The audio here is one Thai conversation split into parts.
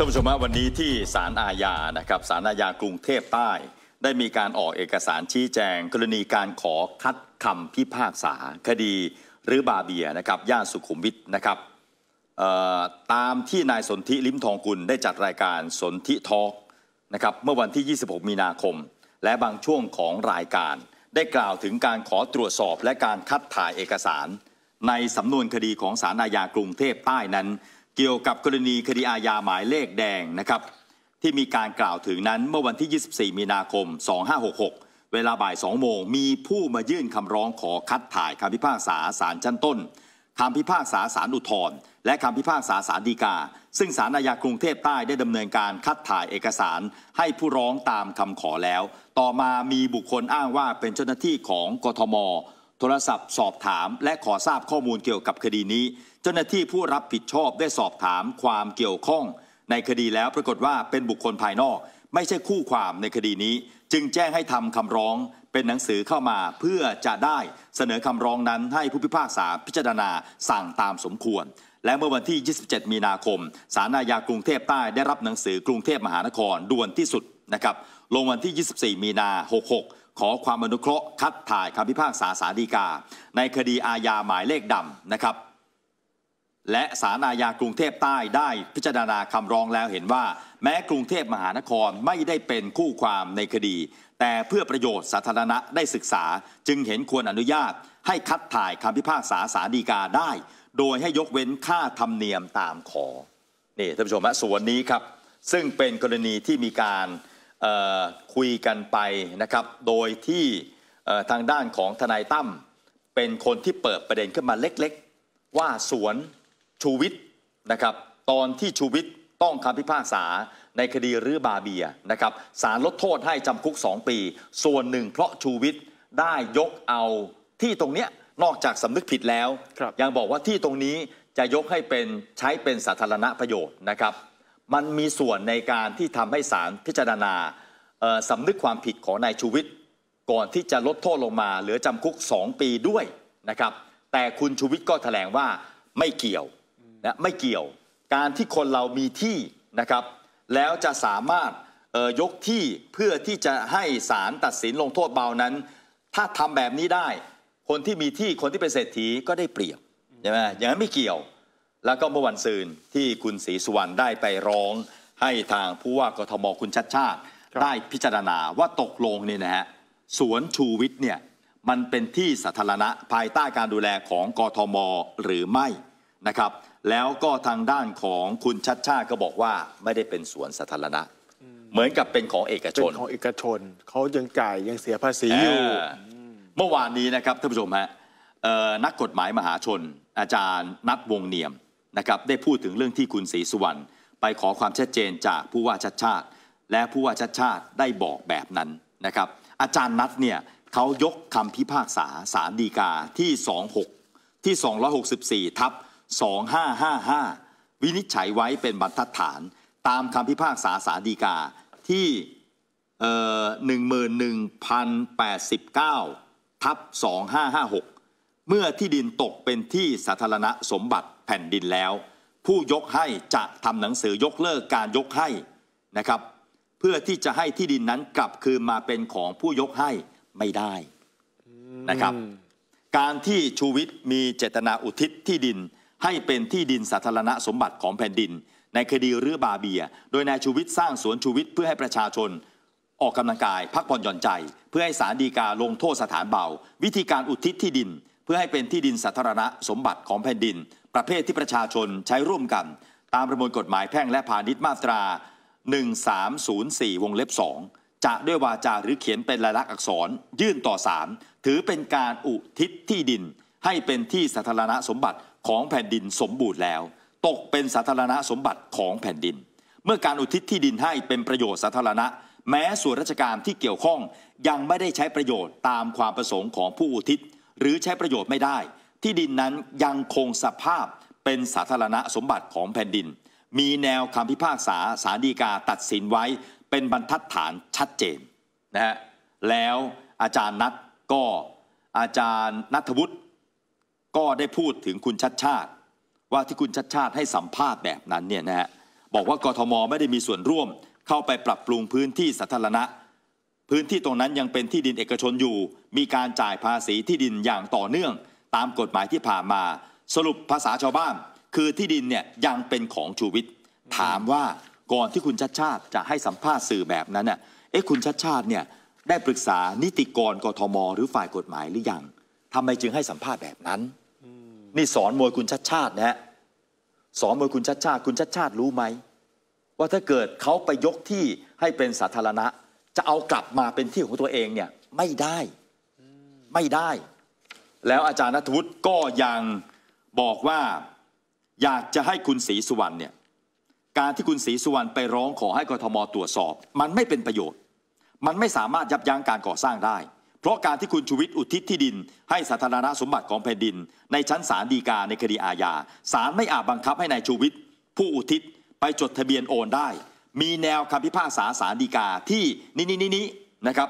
ท่านผู้ชมฮะวันนี้ที่ศาลอาญานะครับศาลอาญากรุงเทพใต้ ได้มีการออกเอกสารชี้แจง กรณีการขอคัดคำพิพากษาคดีหรือบาเบียนะครับย่านสุขุมวิทนะครับตามที่นายสนธิลิ้มทองกุลได้จัดรายการสนธิทอกนะครับเมื่อวันที่ 26 มีนาคม และบางช่วงของรายการ ได้กล่าวถึงการขอตรวจสอบและการคัดถ่ายเอกสาร ในสำนวนคดีของศาลอาญากรุงเทพใต้นั้นเกี่ยวกับกรณีคดีอาญาหมายเลขแดงนะครับที่มีการกล่าวถึงนั้นเมื่อวันที่ 24 มีนาคม 2566 เวลาบ่าย2โมงมีผู้มายื่นคำร้องขอคัดถ่ายคำพิพากษาศาลชั้นต้นคำพิพากษาศาลอุทธรณ์และคำพิพากษาศาลฎีกาซึ่งศาลอาญากรุงเทพใต้ได้ดำเนินการคัดถ่ายเอกสารให้ผู้ร้องตามคำขอแล้ว ต่อมามีบุคคลอ้างว่าเป็นเจ้าหน้าที่ของกทมโทรศัพท์สอบถามและขอทราบข้อมูลเกี่ยวกับคดีนี้ เจ้าหน้าที่ผู้รับผิดชอบได้สอบถามความเกี่ยวข้อง ในคดีแล้วปรากฏว่า เป็นบุคคลภายนอก ไม่ใช่คู่ความในคดีนี้ จึงแจ้งให้ทำคำร้อง เป็นหนังสือเข้ามาเพื่อจะได้ เสนอคำร้องนั้นให้ผู้พิพากษาพิจารณาสั่งตามสมควร และเมื่อวันที่ 27 มีนาคมศาลอาญากรุงเทพใต้ได้รับหนังสือกรุงเทพมหานครด่วนที่สุดนะครับลงวันที่ 24มีนา66ขอความอนุเคราะห์คัดถ่ายคำพิพากษาสาดีกา ในคดีอาญาหมายเลขดำนะครับ และสารอาญากรุงเทพใต้ได้พิจารณาคำร้องแล้วเห็นว่า แม้กรุงเทพมหานครไม่ได้เป็นคู่ความในคดี แต่เพื่อประโยชน์สาธารณะได้ศึกษาจึงเห็นควรอนุญาต ให้คัดถ่ายคำพิพากษาสาดีกาได้ โดยให้ยกเว้นค่าธรรมเนียมตามขอนี่ท่านผู้ชมฮะส่วนนี้ครับ ซึ่งเป็นกรณีที่มีการคุยกันไปนะครับโดยที่ทางด้านของทนายตั้มเป็นคนที่เปิดประเด็นขึ้นมาเล็ก ๆ ว่าสวนชูวิทย์นะครับ ตอนที่ชูวิทย์ต้องคำพิพากษาในคดีรื้อบาเบียนะครับศาลลดโทษให้จำคุก2ปี ส่วนหนึ่งเพราะชูวิทย์ได้ยกเอาที่ตรงเนี้ยนอกจากสำนึกผิดแล้วยังบอกว่าที่ตรงนี้จะยกให้เป็นใช้เป็นสาธารณประโยชน์นะครับมันมีส่วนในการที่ทำให้ศาลพิจารณาสำนึกความผิดของนายชูวิทย์ก่อนที่จะลดโทษลงมา เหลือจำคุก2ปีด้วยนะครับแต่คุณชูวิทย์ก็แถลงว่าไม่เกี่ยวนะไม่เกี่ยว การที่คนเรามีที่นะครับแล้วจะสามารถยกที่เพื่อที่จะให้ศาลตัดสินลงโทษเบานั้น ถ้าทำแบบนี้ได้คนที่มีที่คนที่เป็นเศรษฐีก็ได้เปรียบใช่ไหมอย่างนั้นไม่เกี่ยวแล้วก็เมื่อวันซืนที่คุณศรีสุวรรณได้ไปร้อง ให้ทางผู้ว่ากทมคุณชัดชาติได้พิจารณาว่าตกลงเนี่ยนะฮะสวนชูวิทย์เนี่ยมันเป็นที่สาธารณะภายใต้การดูแลของกทมหรือไม่นะครับ แล้วก็ทางด้านของคุณชัดชาติ ก็บอกว่าไม่ได้เป็นสวนสาธารณะ เหมือนกับเป็นของเอกชนเป็นของเอกชนเขายังจ่ายยังเสียภาษีอยู่เมื่อวานนี้นะครับท่านผู้ชมฮะนักกฎหมายมหาชน อาจารย์ นัดวงเนียมนะครับได้พูดถึงเรื่องที่คุณศรีสุวรรณไปขอความชัดเจนจากผู้ว่าชัดชาติ และผู้ว่าชัดชาติได้บอกแบบนั้นนะครับอาจารย์นัทเนี่ยเขายกคำพิพากษาสารดีกาที่ 26 ที่ 264ทับ2555วินิจฉัยไว้เป็นบรรทัดฐานตามคำพิพากษาสารดีกาที่11,089ทับ2556 เมื่อที่ดินตกเป็นที่สาธารณะสมบัติแผ่นดินแล้วผู้ยกให้จะทำหนังสือยกเลิกการยกให้นะครับ เพื่อที่จะให้ที่ดินนั้นกลับคืนมาเป็นของผู้ยกให้ไม่ได้นะครับ การที่ชูวิทย์มีเจตนาอุทิศที่ดิน ให้เป็นที่ดินสาธารณสมบัติของแผ่นดิน ในคดีเรือบาเบีย โดยนายชูวิทย์สร้างสวนชูวิทย์เพื่อให้ประชาชน ออกกำลังกายพักผ่อนหย่อนใจ เพื่อให้สารดีกาลงโทษสถานเบา วิธีการอุทิศที่ดินพื่อให้เป็นที่ดินสาธารณะสมบัติของแผ่นดิน ประเภทที่ประชาชนใช้ร่วมกัน ตามประมวลกฎหมายแพ่งและพาณิชย์มาตรา 1304 วงเล็บ2จะด้วยวาจาหรือเขียนเป็นลายลักษณ์อักษรยื่นต่อศาลถือเป็นการอุทิศที่ดิน ให้เป็นที่สาธารณะสมบัติของแผ่นดินสมบูรณ์แล้ว ตกเป็นสาธารณะสมบัติของแผ่นดิน เมื่อการอุทิศที่ดินให้เป็นประโยชน์สาธารณะ แม้ส่วนราชการที่เกี่ยวข้องยังไม่ได้ใช้ประโยชน์ตามความประสงค์ของผู้อุทิศหรือใช้ประโยชน์ไม่ได้ที่ดินนั้นยังคงสภาพเป็นสาธารณสมบัติของแผ่นดิน มีแนวคำพิพากษาสาดีกาตัดสินไว้เป็นบรรทัดฐานชัดเจนนะฮะแล้วอาจารย์นัทก็อาจารย์นัทวุฒิก็ได้พูดถึงคุณชัดชาติ ว่าที่คุณชัดชาติให้สัมภาษณ์แบบนั้นเนี่ยนะฮะบอกว่ากทมไม่ได้มีส่วนร่วม เข้าไปปรับปรุงพื้นที่สาธารณะพื้นที่ตรงนั้นยังเป็นที่ดินเอกชนอยู่ มีการจ่ายภาษีที่ดินอย่างต่อเนื่อง ตามกฎหมายที่ผ่านมา สรุปภาษาชาวบ้าน คือที่ดินเนี่ยยังเป็นของชูวิทย์ถามว่าก่อนที่คุณชัดชาติจะให้สัมภาษณ์สื่อแบบนั้นน่ะเอ๊ะคุณชัดชาติเนี่ย ได้ปรึกษานิติกรกทมหรือฝ่ายกฎหมายหรือยังทำไมจึงให้สัมภาษณ์แบบนั้นนี่สอนมวยคุณชัดชาตินะฮะสอนมวยคุณชัดชาติคุณชัดชาติรู้ไหมว่าถ้าเกิดเขาไปยกที่ให้เป็นสาธารณะจะเอากลับมาเป็นที่ของตัวเองเนี่ยไม่ได้ไม่ได้ แล้วอาจารย์นัทวุฒิก็ยังบอกว่าอยากจะให้คุณศรีสุวรรณเนี่ยการที่คุณศรีสุวรรณไปร้องขอให้กทมตรวจสอบ มันไม่เป็นประโยชน์ มันไม่สามารถยับยั้งการก่อสร้างได้ เพราะการที่คุณชูวิทย์อุทิศที่ดิน ให้สาธารณสมบัติของแผ่นดิน ในชั้นศาลฎีกาในคดีอาญาศาลไม่อาจบังคับให้นายชูวิทย์ผู้อุทิศไปจดทะเบียนโอนได้มีแนวคำพิพากษาสารดีกาที่นี่นี่นี่นะครับ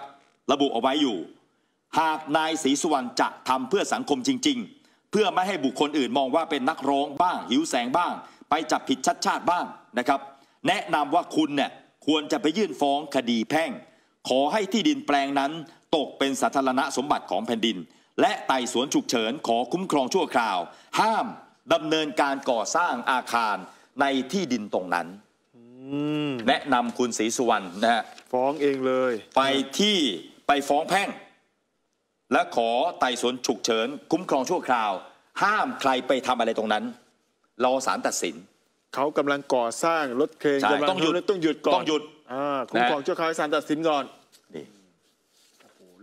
ระบุเอาไว้อยู่ หากนายศรีสุวรรณจะทำเพื่อสังคมจริง ๆ เพื่อไม่ให้บุคคลอื่นมองว่าเป็นนักร้องบ้างหิวแสงบ้าง ไปจับผิดชัดชาติบ้างนะครับ แนะนำว่าคุณเนี่ยควรจะไปยื่นฟ้องคดีแพ่ง ขอให้ที่ดินแปลงนั้น ตกเป็นสาธารณสมบัติของแผ่นดิน และไต่สวนฉุกเฉินขอคุ้มครองชั่วคราว ห้ามดำเนินการก่อสร้างอาคารในที่ดินตรงนั้นแนะนำคุณศรีสุวรรณนะฮะฟ้องเองเลย ไปที่ไปฟ้องแพ่ง และขอไต่สวนฉุกเฉินคุ้มครองชั่วคราว ห้ามใครไปทำอะไรตรงนั้นรอศาลตัดสินเขากำลังก่อสร้างรถเครนกำลังต้องหยุดต้องหยุดก่อนต้องหยุดคุ้มครองชั่วคราวศาลตัดสินก่อนนี่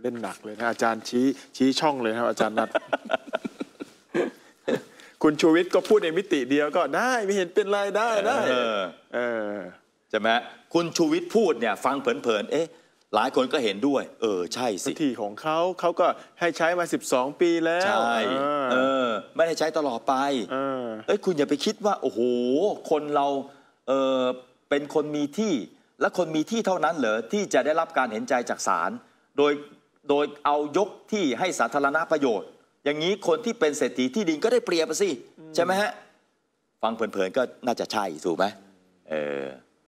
เล่นหนักเลยนะอาจารย์ชี้ชี้ช่องเลยครับอาจารย์นัดคุณชูวิทย์ก็พูดในมิติเดียวก็ได้ไม่เห็นเป็นไรได้ได้ใช่ไหมคุณชูวิทย์พูดเนี่ยฟังเผินๆเอ๊ะหลายคนก็เห็นด้วยเออใช่สิที่ของเขาเขาก็ให้ใช้มา 12 ปีแล้วใช่เออ ไม่ได้ใช้ตลอดไป เอ้ยคุณอย่าไปคิดว่าโอ้โหคนเราเออเป็นคนมีที่ และคนมีที่เท่านั้นเหรอที่จะได้รับการเห็นใจจากศาลโดยโดยเอายกที่ให้สาธารณประโยชน์อย่างนี้คนที่เป็นเศรษฐีที่ดินก็ได้เปรียบสิใช่ไหมฮะฟังเพลินๆก็น่าจะใช่ถูกไหมเออ